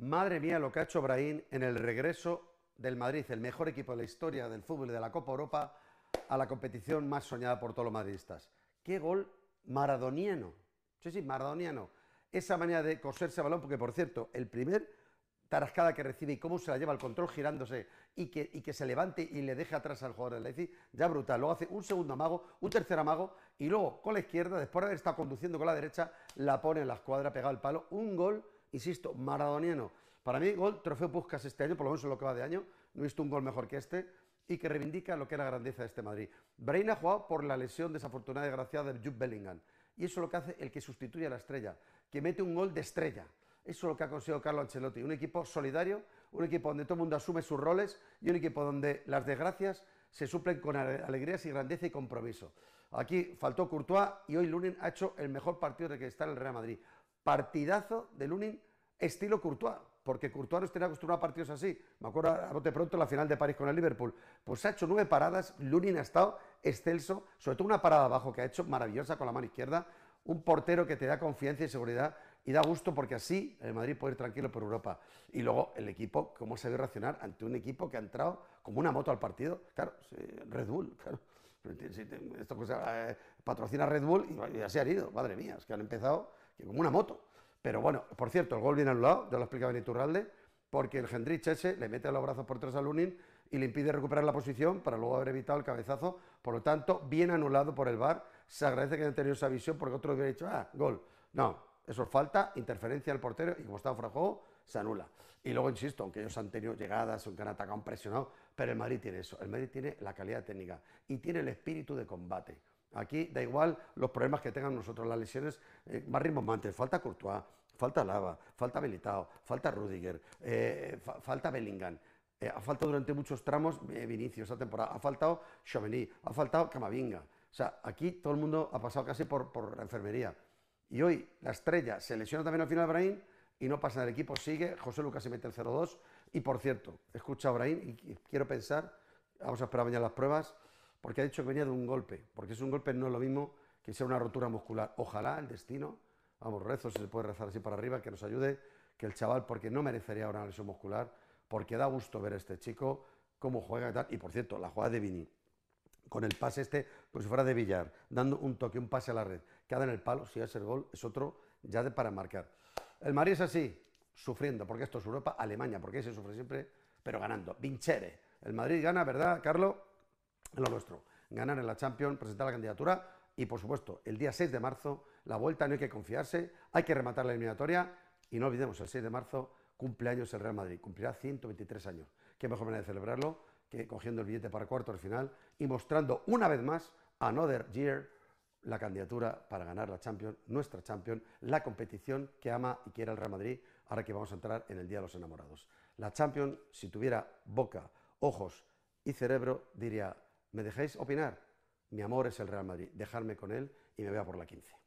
Madre mía lo que ha hecho Brahim en el regreso del Madrid, el mejor equipo de la historia del fútbol y de la Copa Europa, a la competición más soñada por todos los madridistas. ¡Qué gol maradoniano! Sí, sí, maradoniano. Esa manera de coserse el balón, porque por cierto, el primer tarascada que recibe y cómo se la lleva el control girándose y que, se levante y le deje atrás al jugador del Leipzig, ya brutal. Luego hace un segundo amago, un tercer amago y luego con la izquierda, después de haber estado conduciendo con la derecha, la pone en la escuadra, pegado al palo. Un gol insisto, maradoniano. Para mí, gol, trofeo buscas este año, por lo menos en lo que va de año, no he visto un gol mejor que este y que reivindica lo que es la grandeza de este Madrid. Brain ha jugado por la lesión desafortunada y desgraciada de Jude Bellingham. Y eso es lo que hace el que sustituye a la estrella, que mete un gol de estrella. Eso es lo que ha conseguido Carlo Ancelotti. Un equipo solidario, un equipo donde todo el mundo asume sus roles y un equipo donde las desgracias se suplen con alegrías y grandeza y compromiso. Aquí faltó Courtois y hoy Lunin ha hecho el mejor partido de que está el Real Madrid partidazo de Lunin estilo Courtois, porque Courtois no tenía acostumbrado a partidos así. Me acuerdo a bote pronto la final de París con el Liverpool. Pues ha hecho nueve paradas, Lunin ha estado excelso, sobre todo una parada abajo que ha hecho maravillosa con la mano izquierda, un portero que te da confianza y seguridad y da gusto porque así el Madrid puede ir tranquilo por Europa. Y luego el equipo, cómo se ve reaccionar ante un equipo que ha entrado como una moto al partido. Claro, Red Bull, claro. Esto pues, eh, patrocina Red Bull y así se han ido, madre mía, es que han empezado como una moto. Pero bueno, por cierto, el gol viene anulado, ya lo explicaba Benito porque el Gendrich ese le mete los brazos por tres al Unin y le impide recuperar la posición para luego haber evitado el cabezazo. Por lo tanto, bien anulado por el VAR. Se agradece que hayan tenido esa visión porque otro hubiera dicho, ah, gol. No, eso es falta, interferencia del portero y como está fuera de juego, se anula. Y luego, insisto, aunque ellos han tenido llegadas, aunque han atacado, han presionado, pero el Madrid tiene eso. El Madrid tiene la calidad técnica y tiene el espíritu de combate. Aquí da igual los problemas que tengan nosotros, las lesiones eh, más rimbombantes, falta Courtois, falta Lava, falta Militao, falta Rudiger, eh, eh, falta Bellingham. ha faltado durante muchos tramos Vinicius esta temporada, ha faltado Chauveny, ha faltado Camavinga. O sea, aquí todo el mundo ha pasado casi por, por la enfermería. Y hoy la estrella se lesiona también al final Brahim y no pasa el equipo, sigue, José Lucas se mete el 0-2. Y por cierto, escucha a Brahim y quiero pensar, vamos a esperar mañana las pruebas, porque ha dicho que venía de un golpe, porque es un golpe no es lo mismo que sea una rotura muscular. Ojalá el destino, vamos, rezo si se puede rezar así para arriba, que nos ayude, que el chaval, porque no merecería una lesión muscular, porque da gusto ver a este chico, cómo juega y tal. Y por cierto, la jugada de Vini, con el pase este, pues fuera de billar, dando un toque, un pase a la red, queda en el palo, si es el gol, es otro ya de para marcar. El Madrid es así, sufriendo, porque esto es Europa, Alemania, porque ahí se sufre siempre, pero ganando. Vincere. El Madrid gana, ¿verdad, Carlos? lo nuestro. Ganar en la Champions, presentar la candidatura y, por supuesto, el día 6 de marzo, la vuelta no hay que confiarse, hay que rematar la eliminatoria y no olvidemos, el 6 de marzo cumpleaños el Real Madrid, cumplirá 123 años. Qué mejor manera de celebrarlo que cogiendo el billete para cuarto al final y mostrando una vez más, another year, la candidatura para ganar la Champions, nuestra Champions, la competición que ama y quiere el Real Madrid, ahora que vamos a entrar en el Día de los Enamorados. La Champions, si tuviera boca, ojos y cerebro, diría ¿Me dejáis opinar? Mi amor es el Real Madrid. Dejarme con él y me voy por la quince.